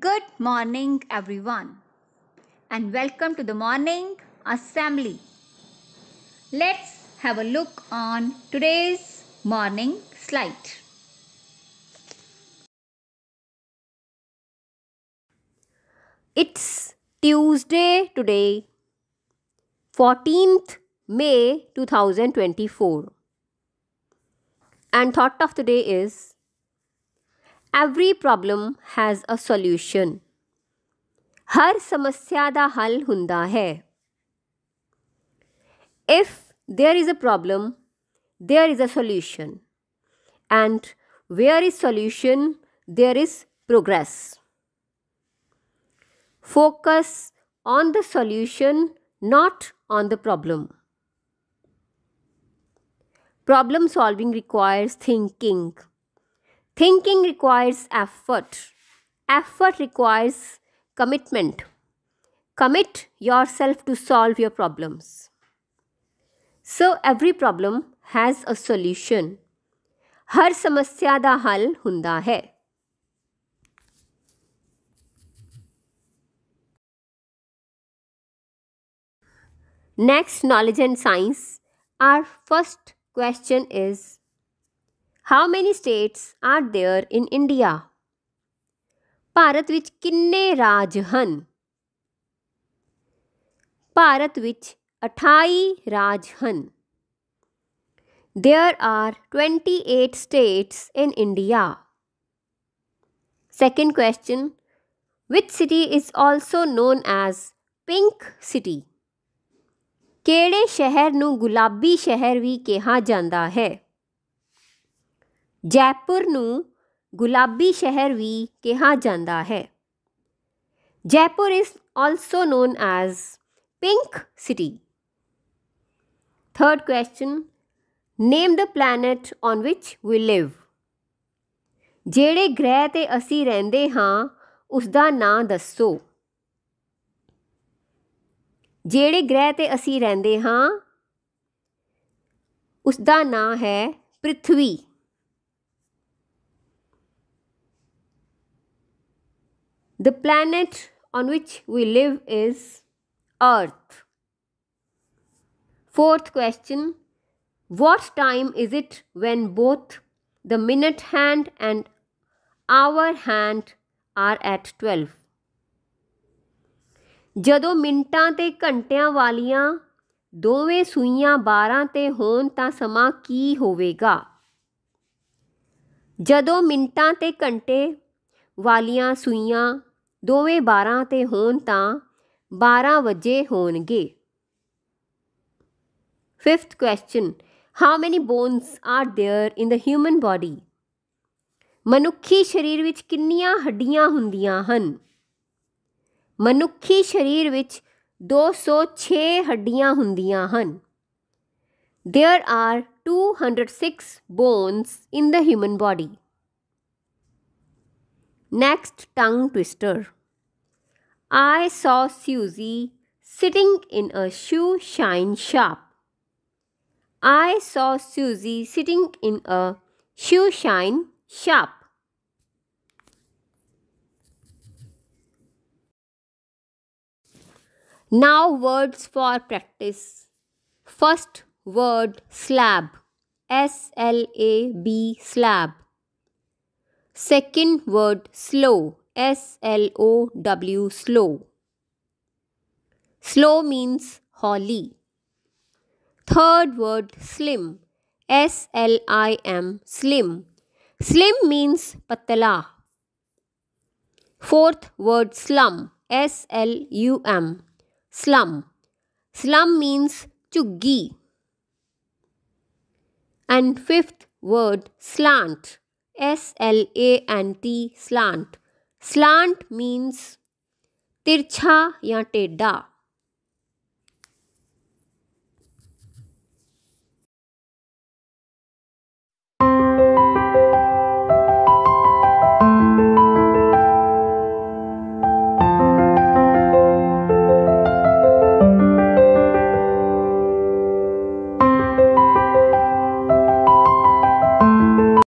Good morning, everyone, and welcome to the morning assembly. Let's have a look on today's morning slide. It's Tuesday today, 14th May 2024, and thought of the day is every problem has a solution ਹਰ ਸਮੱਸਿਆ ਦਾ ਹੱਲ ਹੁੰਦਾ ਹੈ if there is a problem there is a solution and where is solution there is progress focus on the solution not on the problem problem solving requires thinking Thinking requires effort. Effort requires commitment. Commit yourself to solve your problems. So every problem has a solution. ਹਰ ਸਮੱਸਿਆ ਦਾ ਹੱਲ ਹੁੰਦਾ ਹੈ Next, knowledge and science. Our first question is how many states are there in India? Bharat ਵਿੱਚ ਕਿੰਨੇ ਰਾਜ ਹਨ ਭਾਰਤ ਵਿੱਚ 28 ਰਾਜ ਹਨ There are 28 states in India. Second question Which city is also known as Pink City? ਕਿਹੜੇ ਸ਼ਹਿਰ ਨੂੰ ਗੁਲਾਬੀ ਸ਼ਹਿਰ ਵੀ ਕਿਹਾ ਜਾਂਦਾ ਹੈ ਜੈਪੁਰ ਨੂੰ ਗੁਲਾਬੀ ਸ਼ਹਿਰ ਵੀ ਕਿਹਾ ਜਾਂਦਾ ਹੈ Jaipur is also known as pink city third question name the planet on which we live ਜਿਹੜੇ ਗ੍ਰਹਿ ਤੇ ਅਸੀਂ ਰਹਿੰਦੇ ਹਾਂ ਉਸ ਦਾ ਨਾਂ ਦੱਸੋ ਜਿਹੜੇ ਗ੍ਰਹਿ ਤੇ ਅਸੀਂ ਰਹਿੰਦੇ ਹਾਂ ਉਸ ਦਾ ਨਾਂ ਹੈ ਪ੍ਰithvi The planet on which we live is Earth. Fourth question What time is it when both the minute hand and hour hand are at 12? ਜਦੋਂ ਮਿੰਟਾਂ ਤੇ ਘੰਟਿਆਂ ਵਾਲੀਆਂ ਦੋਵੇਂ ਸੂਈਆਂ 12 ਤੇ ਹੋਣ ਤਾਂ ਸਮਾਂ ਕੀ ਹੋਵੇਗਾ ਜਦੋਂ ਮਿੰਟਾਂ ਤੇ ਘੰਟੇ ਵਾਲੀਆਂ ਸੂਈਆਂ ਦੋਵੇਂ 12 ਤੇ ਹੋਣ ਤਾਂ 12 ਵਜੇ ਹੋਣਗੇ 5th question how many bones are there in the human body ਮਨੁੱਖੀ ਸਰੀਰ ਵਿੱਚ ਕਿੰਨੀਆਂ ਹੱਡੀਆਂ ਹੁੰਦੀਆਂ ਹਨ ਮਨੁੱਖੀ ਸਰੀਰ ਵਿੱਚ 206 ਹੱਡੀਆਂ ਹੁੰਦੀਆਂ ਹਨ there are 206 bones in the human body Next tongue twister. I saw Susie sitting in a shoe shine shop. I saw Susie sitting in a shoe shine shop. Now words for practice. First word slab. S L A B slab. Second word slow, S L O W, slow. Slow means holly. Third word slim, S L I M, slim. Slim means patala. Fourth word slum, S L U M, slum. Slum means chuggi. And fifth word slant, S L A N T slant slant means तिरछा या टेडा